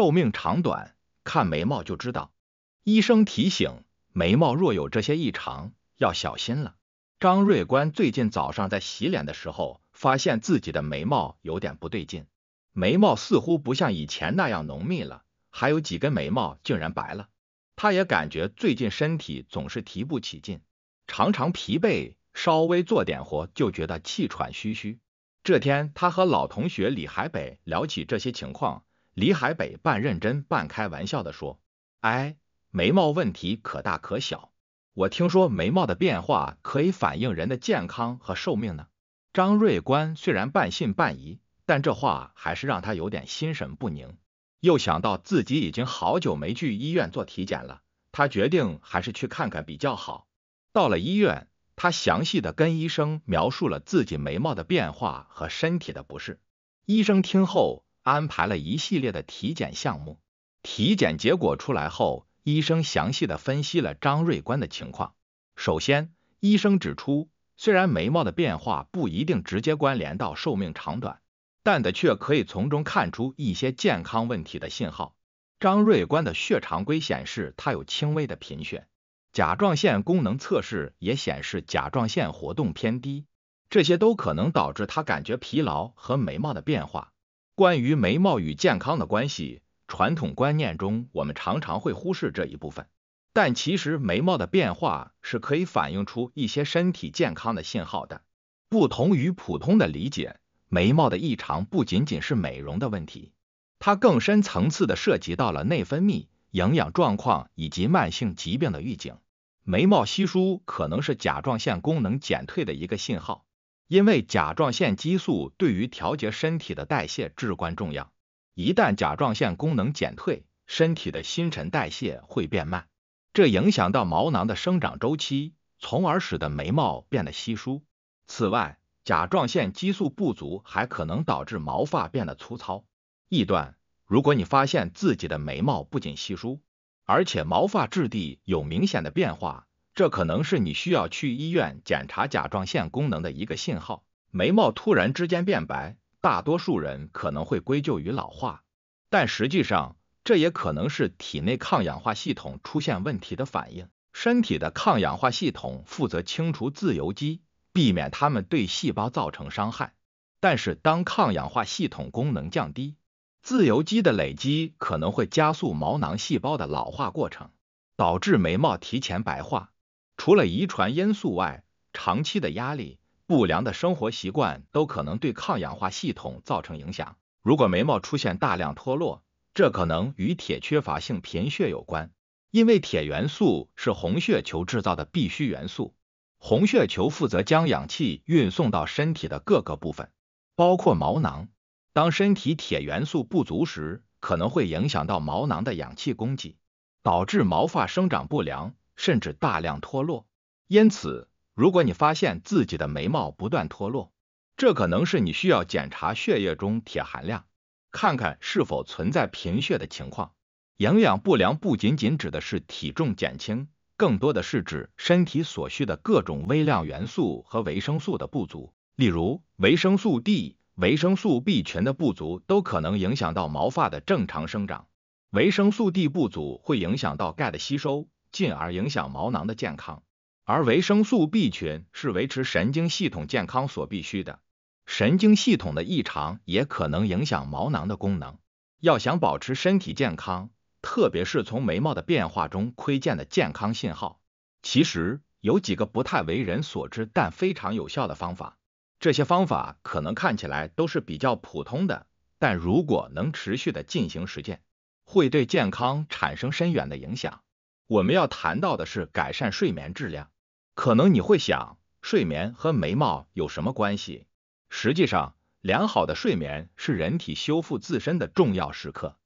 寿命长短看眉毛就知道，医生提醒，眉毛若有这些异常，要小心了。张瑞官最近早上在洗脸的时候，发现自己的眉毛有点不对劲，眉毛似乎不像以前那样浓密了，还有几根眉毛竟然白了。他也感觉最近身体总是提不起劲，常常疲惫，稍微做点活就觉得气喘吁吁。这天，他和老同学李海北聊起这些情况。李海北半认真半开玩笑的说：“哎，眉毛问题可大可小，我听说眉毛的变化可以反映人的健康和寿命呢。”张瑞官虽然半信半疑，但这话还是让他有点心神不宁。又想到自己已经好久没去医院做体检了，他决定还是去看看比较好。到了医院，他详细的跟医生描述了自己眉毛的变化和身体的不适。医生听后。安排了一系列的体检项目，体检结果出来后，医生详细的分析了张瑞官的情况。首先，医生指出，虽然眉毛的变化不一定直接关联到寿命长短，但的却可以从中看出一些健康问题的信号。张瑞官的血常规显示他有轻微的贫血，甲状腺功能测试也显示甲状腺活动偏低，这些都可能导致他感觉疲劳和眉毛的变化。关于眉毛与健康的关系，传统观念中我们常常会忽视这一部分，但其实眉毛的变化是可以反映出一些身体健康的信号的。不同于普通的理解，眉毛的异常不仅仅是美容的问题，它更深层次的涉及到了内分泌、营养状况以及慢性疾病的预警。眉毛稀疏可能是甲状腺功能减退的一个信号。因为甲状腺激素对于调节身体的代谢至关重要，一旦甲状腺功能减退，身体的新陈代谢会变慢，这影响到毛囊的生长周期，从而使得眉毛变得稀疏。此外，甲状腺激素不足还可能导致毛发变得粗糙、易断。如果你发现自己的眉毛不仅稀疏，而且毛发质地有明显的变化。这可能是你需要去医院检查甲状腺功能的一个信号。眉毛突然之间变白，大多数人可能会归咎于老化，但实际上，这也可能是体内抗氧化系统出现问题的反应。身体的抗氧化系统负责清除自由基，避免它们对细胞造成伤害。但是，当抗氧化系统功能降低，自由基的累积可能会加速毛囊细胞的老化过程，导致眉毛提前白化。除了遗传因素外，长期的压力、不良的生活习惯都可能对抗氧化系统造成影响。如果眉毛出现大量脱落，这可能与铁缺乏性贫血有关，因为铁元素是红血球制造的必需元素。红血球负责将氧气运送到身体的各个部分，包括毛囊。当身体铁元素不足时，可能会影响到毛囊的氧气供给，导致毛发生长不良。甚至大量脱落，因此，如果你发现自己的眉毛不断脱落，这可能是你需要检查血液中铁含量，看看是否存在贫血的情况。营养不良不仅仅指的是体重减轻，更多的是指身体所需的各种微量元素和维生素的不足。例如，维生素 D、维生素 B 群的不足都可能影响到毛发的正常生长。维生素 D 不足会影响到钙的吸收。进而影响毛囊的健康，而维生素 B 群是维持神经系统健康所必需的。神经系统的异常也可能影响毛囊的功能。要想保持身体健康，特别是从眉毛的变化中窥见的健康信号，其实有几个不太为人所知但非常有效的方法。这些方法可能看起来都是比较普通的，但如果能持续的进行实践，会对健康产生深远的影响。我们要谈到的是改善睡眠质量，可能你会想，睡眠和眉毛有什么关系？实际上，良好的睡眠是人体修复自身的重要时刻，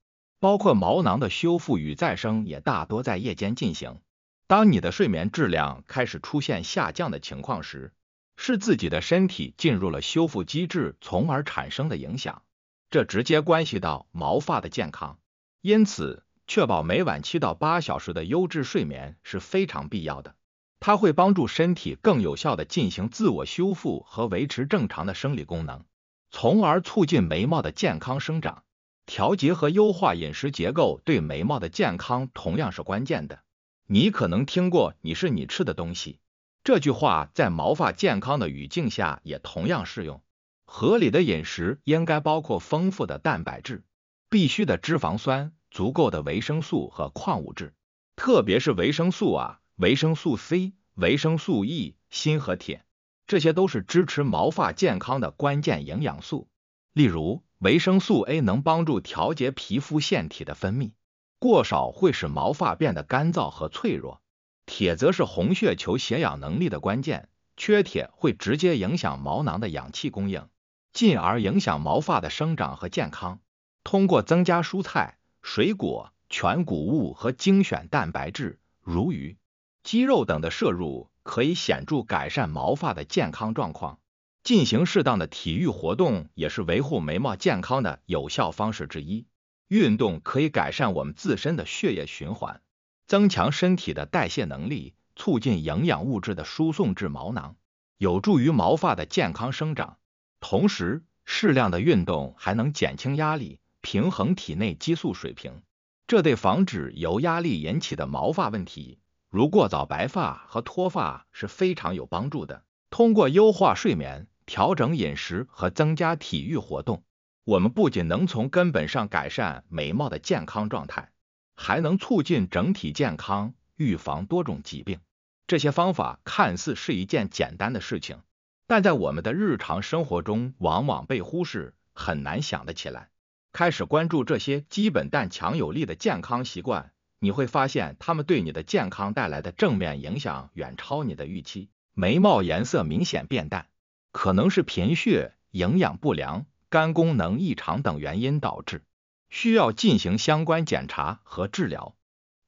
包括毛囊的修复与再生也大多在夜间进行。当你的睡眠质量开始出现下降的情况时，是自己的身体进入了修复机制，从而产生的影响，这直接关系到毛发的健康。因此。确保每晚七到八小时的优质睡眠是非常必要的，它会帮助身体更有效的进行自我修复和维持正常的生理功能，从而促进眉毛的健康生长。调节和优化饮食结构对眉毛的健康同样是关键的。你可能听过“你是你吃的东西”这句话，在毛发健康的语境下也同样适用。合理的饮食应该包括丰富的蛋白质、必需的脂肪酸。足够的维生素和矿物质，特别是维生素啊，维生素 C、维生素 E、锌和铁，这些都是支持毛发健康的关键营养素。例如，维生素 A 能帮助调节皮肤腺体的分泌，过少会使毛发变得干燥和脆弱。铁则是红血球血氧能力的关键，缺铁会直接影响毛囊的氧气供应，进而影响毛发的生长和健康。通过增加蔬菜。水果、全谷物和精选蛋白质，如鱼、鸡肉等的摄入，可以显著改善毛发的健康状况。进行适当的体育活动也是维护眉毛健康的有效方式之一。运动可以改善我们自身的血液循环，增强身体的代谢能力，促进营养物质的输送至毛囊，有助于毛发的健康生长。同时，适量的运动还能减轻压力。平衡体内激素水平，这对防止由压力引起的毛发问题，如过早白发和脱发，是非常有帮助的。通过优化睡眠、调整饮食和增加体育活动，我们不仅能从根本上改善美貌的健康状态，还能促进整体健康，预防多种疾病。这些方法看似是一件简单的事情，但在我们的日常生活中往往被忽视，很难想得起来。开始关注这些基本但强有力的健康习惯，你会发现他们对你的健康带来的正面影响远超你的预期。眉毛颜色明显变淡，可能是贫血、营养不良、肝功能异常等原因导致，需要进行相关检查和治疗。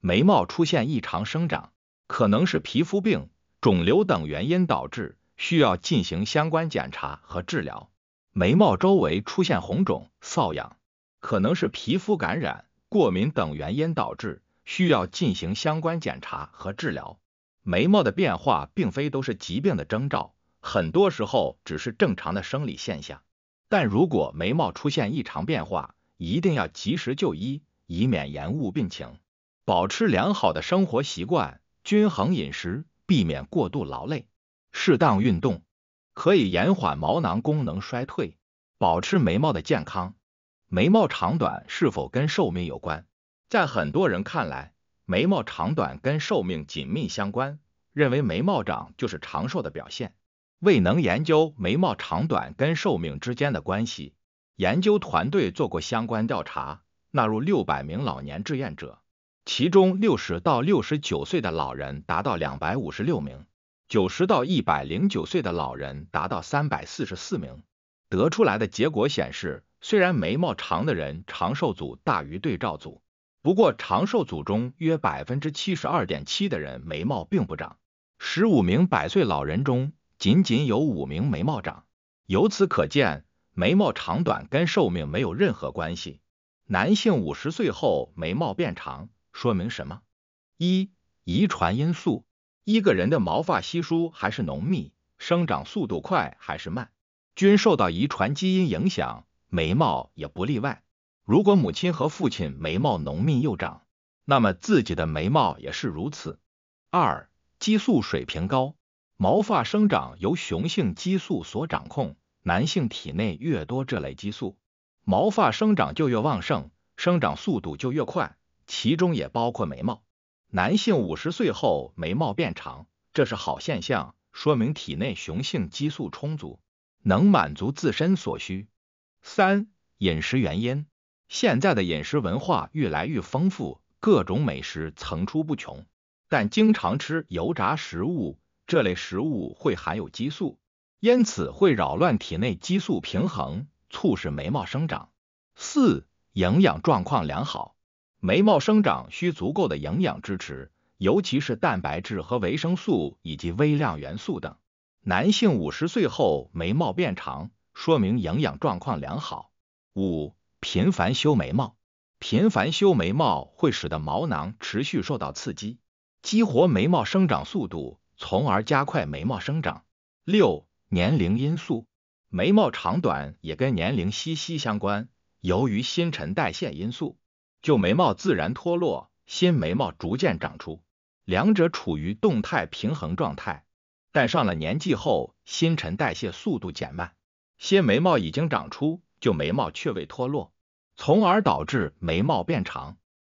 眉毛出现异常生长，可能是皮肤病、肿瘤等原因导致，需要进行相关检查和治疗。眉毛周围出现红肿、瘙痒。可能是皮肤感染、过敏等原因导致，需要进行相关检查和治疗。眉毛的变化并非都是疾病的征兆，很多时候只是正常的生理现象。但如果眉毛出现异常变化，一定要及时就医，以免延误病情。保持良好的生活习惯，均衡饮食，避免过度劳累，适当运动，可以延缓毛囊功能衰退，保持眉毛的健康。眉毛长短是否跟寿命有关？在很多人看来，眉毛长短跟寿命紧密相关，认为眉毛长就是长寿的表现。未能研究眉毛长短跟寿命之间的关系，研究团队做过相关调查，纳入六百名老年志愿者，其中六十到六十九岁的老人达到两百五十六名，九十到一百零九岁的老人达到三百四十四名。得出来的结果显示。虽然眉毛长的人长寿组大于对照组，不过长寿组中约百分之七十二点七的人眉毛并不长。十五名百岁老人中，仅仅有五名眉毛长。由此可见，眉毛长短跟寿命没有任何关系。男性五十岁后眉毛变长，说明什么？一、遗传因素。一个人的毛发稀疏还是浓密，生长速度快还是慢，均受到遗传基因影响。眉毛也不例外。如果母亲和父亲眉毛浓密又长，那么自己的眉毛也是如此。二，激素水平高，毛发生长由雄性激素所掌控。男性体内越多这类激素，毛发生长就越旺盛，生长速度就越快，其中也包括眉毛。男性五十岁后眉毛变长，这是好现象，说明体内雄性激素充足，能满足自身所需。三、饮食原因：现在的饮食文化越来越丰富，各种美食层出不穷。但经常吃油炸食物这类食物会含有激素，因此会扰乱体内激素平衡，促使眉毛生长。四、营养状况良好，眉毛生长需足够的营养支持，尤其是蛋白质和维生素以及微量元素等。男性五十岁后眉毛变长。说明营养状况良好。五、频繁修眉毛，频繁修眉毛会使得毛囊持续受到刺激，激活眉毛生长速度，从而加快眉毛生长。六、年龄因素，眉毛长短也跟年龄息息相关。由于新陈代谢因素，旧眉毛自然脱落，新眉毛逐渐长出，两者处于动态平衡状态。但上了年纪后，新陈代谢速度减慢。些眉毛已经长出，就眉毛却未脱落，从而导致眉毛变长。